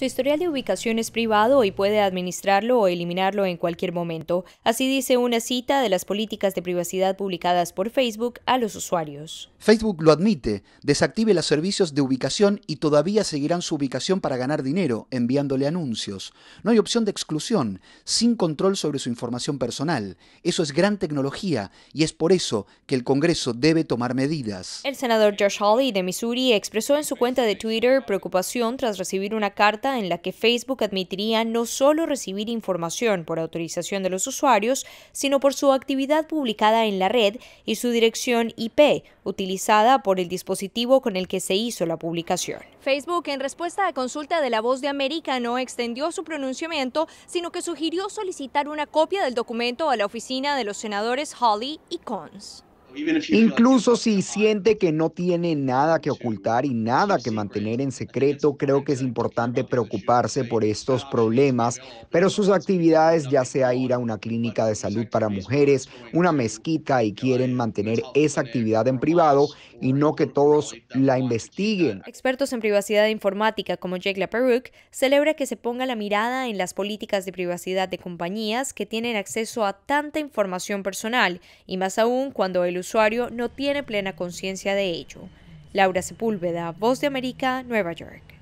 Su historial de ubicación es privado y puede administrarlo o eliminarlo en cualquier momento. Así dice una cita de las políticas de privacidad publicadas por Facebook a los usuarios. Facebook lo admite, desactive los servicios de ubicación y todavía seguirán su ubicación para ganar dinero, enviándole anuncios. No hay opción de exclusión, sin control sobre su información personal. Eso es gran tecnología y es por eso que el Congreso debe tomar medidas. El senador Josh Hawley de Missouri expresó en su cuenta de Twitter preocupación tras recibir una carta en la que Facebook admitiría no solo recibir información por autorización de los usuarios, sino por su actividad publicada en la red y su dirección IP, utilizada por el dispositivo con el que se hizo la publicación. Facebook, en respuesta a consulta de la voz de América, no extendió su pronunciamiento, sino que sugirió solicitar una copia del documento a la oficina de los senadores Hawley y Cons. Incluso si siente que no tiene nada que ocultar y nada que mantener en secreto, creo que es importante preocuparse por estos uh, problemas, pero sus actividades, ya sea ir a una clínica de salud para mujeres, una mezquita y quieren mantener esa actividad en privado y no que todos la investiguen. Expertos en privacidad informática como Jake Laperuc celebra que se ponga la mirada en las políticas de privacidad de compañías que tienen acceso a tanta información personal y más aún cuando el usuario no tiene plena conciencia de ello. Laura Sepúlveda, Voz de América, Nueva York.